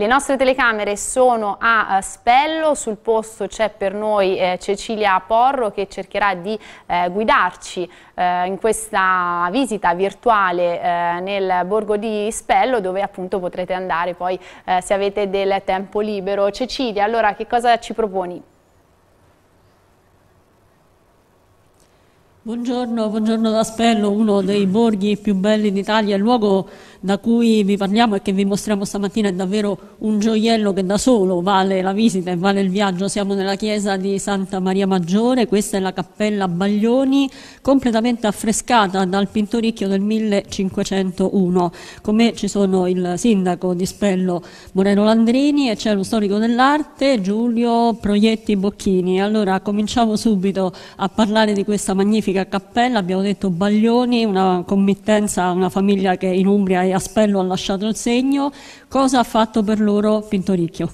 Le nostre telecamere sono a eh, Spello, sul posto c'è per noi eh, Cecilia Porro che cercherà di eh, guidarci eh, in questa visita virtuale eh, nel borgo di Spello dove appunto potrete andare poi eh, se avete del tempo libero. Cecilia, allora che cosa ci proponi? Buongiorno, buongiorno da Spello, uno dei borghi più belli d'Italia. Il luogo da cui vi parliamo e che vi mostriamo stamattina è davvero un gioiello che da solo vale la visita e vale il viaggio. Siamo nella chiesa di Santa Maria Maggiore, questa è la cappella Baglioni, completamente affrescata dal Pintoricchio del 1501. Con me ci sono il sindaco di Spello Moreno Landrini e c'è lo storico dell'arte Giulio Proietti Bocchini. Allora cominciamo subito a parlare di questa magnifica Federica Cappella, abbiamo detto Baglioni, una committenza una famiglia che in Umbria e a Spello ha lasciato il segno. Cosa ha fatto per loro Pintoricchio?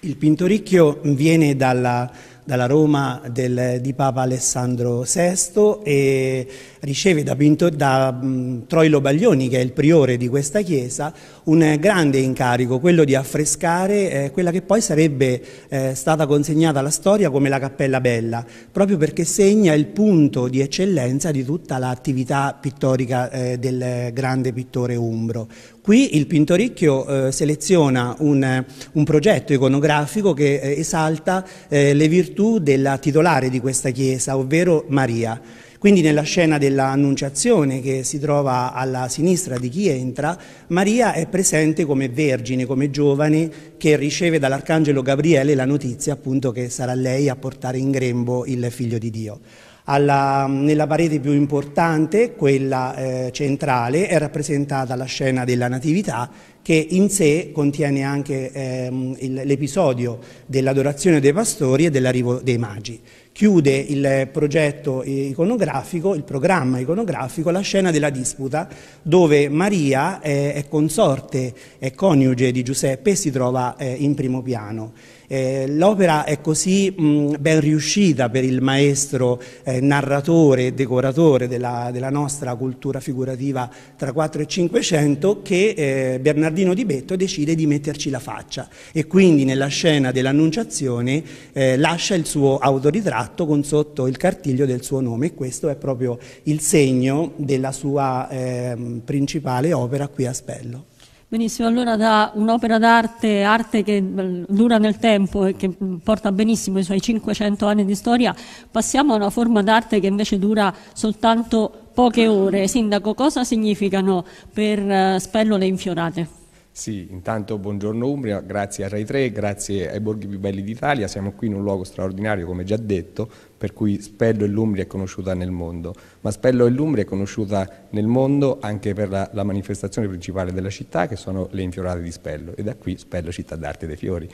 Il Pintoricchio viene dalla dalla Roma del, di Papa Alessandro VI e riceve da, Pinto, da mh, Troilo Baglioni, che è il priore di questa chiesa, un grande incarico, quello di affrescare eh, quella che poi sarebbe eh, stata consegnata alla storia come la Cappella Bella, proprio perché segna il punto di eccellenza di tutta l'attività pittorica eh, del grande pittore umbro. Qui il Pintoricchio eh, seleziona un, un, progetto iconografico che eh, esalta eh, le virtù virtù della titolare di questa chiesa, ovvero Maria. Quindi nella scena dell'annunciazione che si trova alla sinistra di chi entra, Maria è presente come vergine, come giovane che riceve dall'arcangelo Gabriele la notizia appunto che sarà lei a portare in grembo il figlio di Dio. Alla, nella parete più importante, quella eh, centrale, è rappresentata la scena della Natività che in sé contiene anche ehm, l'episodio dell'adorazione dei pastori e dell'arrivo dei magi chiude il progetto iconografico, il programma iconografico, la scena della disputa dove Maria eh, è consorte, e coniuge di Giuseppe e si trova eh, in primo piano. Eh, l'opera è così mh, ben riuscita per il maestro eh, narratore e decoratore della, della, nostra cultura figurativa tra 4 e 500 che eh, Bernardino Di Betto decide di metterci la faccia e quindi nella scena dell'annunciazione eh, lascia il suo autoritratto fatto con sotto il cartiglio del suo nome e questo è proprio il segno della sua eh, principale opera qui a Spello. Benissimo, allora da un'opera d'arte, arte che mm, dura nel tempo e che mm, porta benissimo i suoi 500 anni di storia, passiamo a una forma d'arte che invece dura soltanto poche ore. Sindaco, cosa significano per eh, Spello le infiorate? Sì, intanto buongiorno Umbria, grazie a Rai 3, grazie ai borghi più belli d'Italia, siamo qui in un luogo straordinario come già detto, per cui Spello e l'Umbria è conosciuta nel mondo, ma Spello e l'Umbria è conosciuta nel mondo anche per la, la, manifestazione principale della città che sono le infiorate di Spello e da qui Spello città d'arte dei fiori.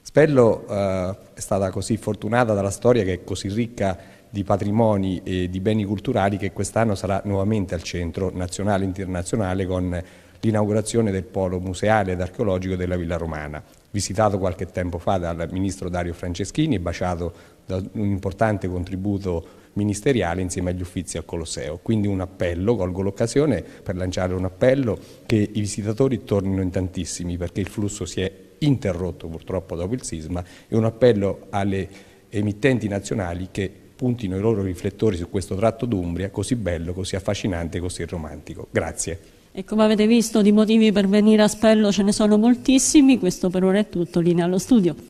Spello eh, è stata così fortunata dalla storia che è così ricca di patrimoni e di beni culturali che quest'anno sarà nuovamente al centro nazionale e internazionale con l'inaugurazione del polo museale ed archeologico della Villa Romana, visitato qualche tempo fa dal ministro Dario Franceschini e baciato da un importante contributo ministeriale insieme agli uffizi al Colosseo. Quindi un appello, colgo l'occasione per lanciare un appello che i visitatori tornino in tantissimi perché il flusso si è interrotto purtroppo dopo il sisma e un appello alle emittenti nazionali che puntino i loro riflettori su questo tratto d'Umbria così bello, così affascinante, così romantico. Grazie. E come avete visto di motivi per venire a Spello ce ne sono moltissimi, questo per ora è tutto, linea allo studio.